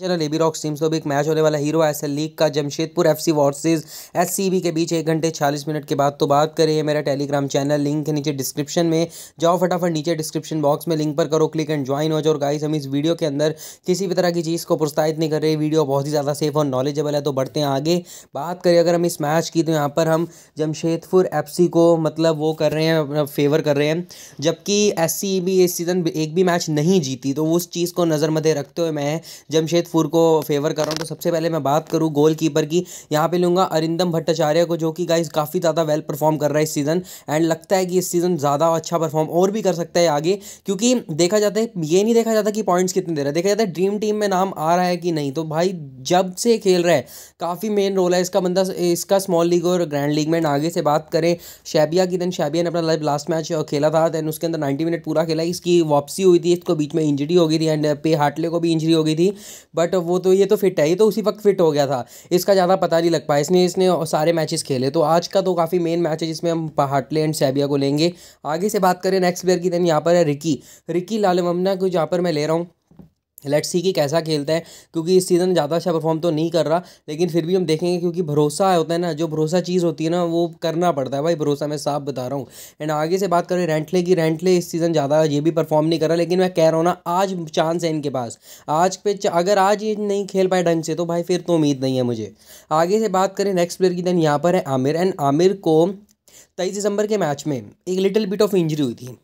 चलो लेबी rocks teams तो भी एक मैच होने वाला हीरो एस लीग का जमशेदपुर एफसी सी एससीबी के बीच एक घंटे चालीस मिनट के बाद तो बात करें मेरा टेलीग्राम चैनल लिंक है नीचे डिस्क्रिप्शन में जाओ फटाफट नीचे डिस्क्रिप्शन बॉक्स में लिंक पर करो क्लिक एंड ज्वाइन हो जाओ और गाइस हम इस वीडियो के अंदर किसी भी तरह की चीज़ को प्रोत्साहित नहीं कर रहे वीडियो बहुत ही ज़्यादा सेफ और नॉलेजेबल है तो बढ़ते हैं आगे बात करें अगर हम इस मैच की तो यहाँ पर हम जमशेदपुर एफ को मतलब वो कर रहे हैं फेवर कर रहे हैं जबकि एस इस सीज़न एक भी मैच नहीं जीती तो उस चीज़ को नज़र मदे रखते हुए मैं जमशेद जमशेदपुर को फेवर कर रहा हूँ तो सबसे पहले मैं बात करूँ गोलकीपर की यहाँ पे लूँगा अरिंदम भट्टाचार्य को जो कि गाइस काफ़ी ज़्यादा वेल परफॉर्म कर रहा है इस सीज़न एंड लगता है कि इस सीज़न ज़्यादा अच्छा परफॉर्म और भी कर सकता है आगे क्योंकि देखा जाता है ये नहीं देखा जाता कि पॉइंट्स कितने दे रहा है देखा जाता है ड्रीम टीम में नाम आ रहा है कि नहीं तो भाई जब से खेल रहा है काफ़ी मेन रोल है इसका बंदा इसका स्मॉल लीग और ग्रैंड लीग में आगे से बात करें शैबिया की दिन शैबिया ने अपना लाइव लास्ट मैच खेला था दैन उसके अंदर नाइन्टी मिनट पूरा खेला इसकी वापसी हुई थी इसको बीच में इंजरी हो गई थी एंड पे हाटले को भी इंजरी हो गई थी बट वो तो ये तो फिट है ये तो उसी वक्त फिट हो गया था इसका ज़्यादा पता नहीं लग पाया इसने इसने सारे मैचेस खेले तो आज का तो काफ़ी मेन मैच है जिसमें हम हाटले एंड सैबिया को लेंगे आगे से बात करें नेक्स्ट प्लेयर की देन यहाँ पर है रिकी रिकी ममना को जहाँ पर मैं ले रहा हूँ लेट्स सी कि कैसा खेलता है क्योंकि इस सीज़न ज़्यादा अच्छा परफॉर्म तो नहीं कर रहा लेकिन फिर भी हम देखेंगे क्योंकि भरोसा होता है ना जो भरोसा चीज़ होती है ना वो करना पड़ता है भाई भरोसा मैं साफ बता रहा हूँ एंड आगे से बात करें रेंटले की रेंटले इस सीज़न ज़्यादा ये भी परफॉर्म नहीं कर रहा लेकिन मैं कह रहा हूँ ना आज चांस है इनके पास आज पे अगर आज ये नहीं खेल पाए ढंग से तो भाई फिर तो उम्मीद नहीं है मुझे आगे से बात करें नेक्स्ट प्लेयर की देन यहाँ पर है आमिर एंड आमिर को तेईस दिसंबर के मैच में एक लिटिल बिट ऑफ इंजरी हुई थी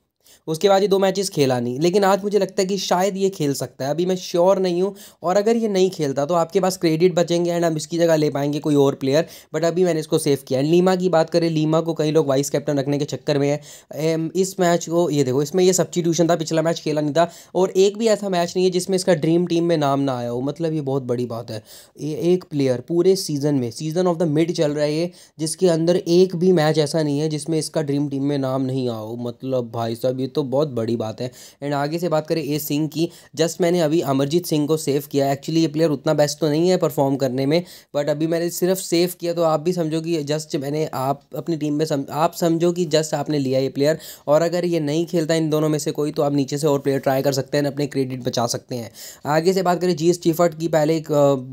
उसके बाद ये दो मैचेस खेला नहीं लेकिन आज मुझे लगता है कि शायद ये खेल सकता है अभी मैं श्योर नहीं हूँ और अगर ये नहीं खेलता तो आपके पास क्रेडिट बचेंगे एंड हम इसकी जगह ले पाएंगे कोई और प्लेयर बट अभी मैंने इसको सेव किया एंड लीमा की बात करें लीमा को कई लोग वाइस कैप्टन रखने के चक्कर में है इस मैच को ये देखो इसमें यह सब्सिट्यूशन था पिछला मैच खेला नहीं था और एक भी ऐसा मैच नहीं है जिसमें इसका ड्रीम टीम में नाम ना आया हो मतलब ये बहुत बड़ी बात है ये एक प्लेयर पूरे सीज़न में सीज़न ऑफ द मिड चल रहा है ये जिसके अंदर एक भी मैच ऐसा नहीं है जिसमें इसका ड्रीम टीम में नाम नहीं आओ मतलब भाई साहब ये तो बहुत बड़ी बात है एंड आगे से बात करें ए सिंह की जस्ट मैंने अभी अमरजीत सिंह को सेव किया एक्चुअली ये प्लेयर उतना बेस्ट तो नहीं है परफॉर्म करने में बट अभी मैंने सिर्फ सेव किया तो आप भी समझो कि जस्ट मैंने आप अपनी टीम में सम, आप समझो कि जस्ट आपने लिया ये प्लेयर और अगर ये नहीं खेलता इन दोनों में से कोई तो आप नीचे से और प्लेयर ट्राई कर सकते हैं अपने क्रेडिट बचा सकते हैं आगे से बात करें जी एस चिफट की पहले एक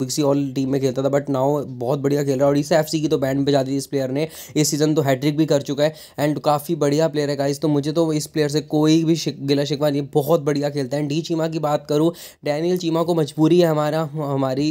किसी और टीम में खेलता था बट नाउ बहुत बढ़िया खेल रहा है और इसे एफ की तो बैंड बजा दी इस प्लेयर ने इस सीज़न तो हैट्रिक भी कर चुका है एंड काफ़ी बढ़िया प्लेयर है गाइस तो मुझे तो इस प्लेयर से से कोई भी शिक, गिला शिकवा नहीं बहुत बढ़िया खेलता है डी चीमा की बात करूँ डैनियल चीमा को मजबूरी है हमारा हमारी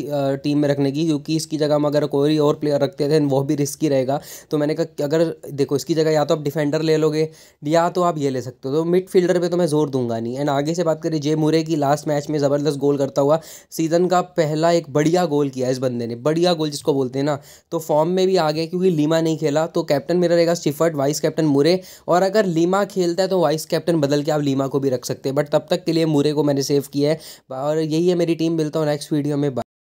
टीम में रखने की क्योंकि इसकी जगह हम अगर कोई और प्लेयर रखते थे वो भी रिस्की रहेगा तो मैंने कहा अगर देखो इसकी जगह या तो आप डिफेंडर ले लोगे या तो आप ये ले सकते हो तो मिड फील्डर पर तो मैं जोर दूंगा नहीं एंड आगे से बात करें जे मुरे की लास्ट मैच में ज़बरदस्त गोल करता हुआ सीज़न का पहला एक बढ़िया गोल किया इस बंदे ने बढ़िया गोल जिसको बोलते हैं ना तो फॉर्म में भी आ गया क्योंकि लीमा नहीं खेला तो कैप्टन मेरा रहेगा स्टिफर्ट वाइस कैप्टन मुरे और अगर लीमा खेलता है तो वाइस कैप्टन कैप्टन बदल के आप लीमा को भी रख सकते हैं बट तब तक के लिए मूरे को मैंने सेव किया है और यही है मेरी टीम मिलता हूँ नेक्स्ट वीडियो में